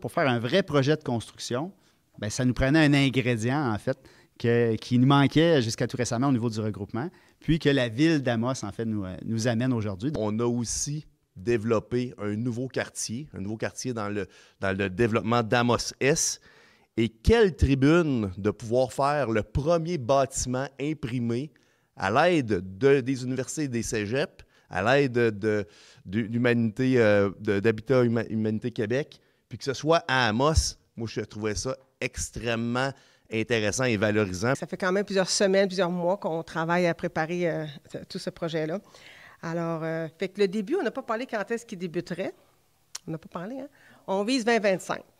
Pour faire un vrai projet de construction, ben, ça nous prenait un ingrédient, en fait, qui nous manquait jusqu'à tout récemment au niveau du regroupement, puis que la ville d'Amos, en fait, nous, euh, amène aujourd'hui. On a aussi développé un nouveau quartier, un nouveau quartier dans le, dans le développement d'Amos-S. Et quelle tribune de pouvoir faire le premier bâtiment imprimé à l'aide de, des universités des cégeps, à l'aide de, d'Humanité, euh, d'Habitat Humanité Québec, puis que ce soit à Amos, moi, je trouvais ça extrêmement intéressant et valorisant. Ça fait quand même plusieurs semaines, plusieurs mois qu'on travaille à préparer euh, tout ce projet-là. Alors, euh, fait que le début, on n'a pas parlé quand est-ce qu'il débuterait. On n'a pas parlé, hein? On vise 2025.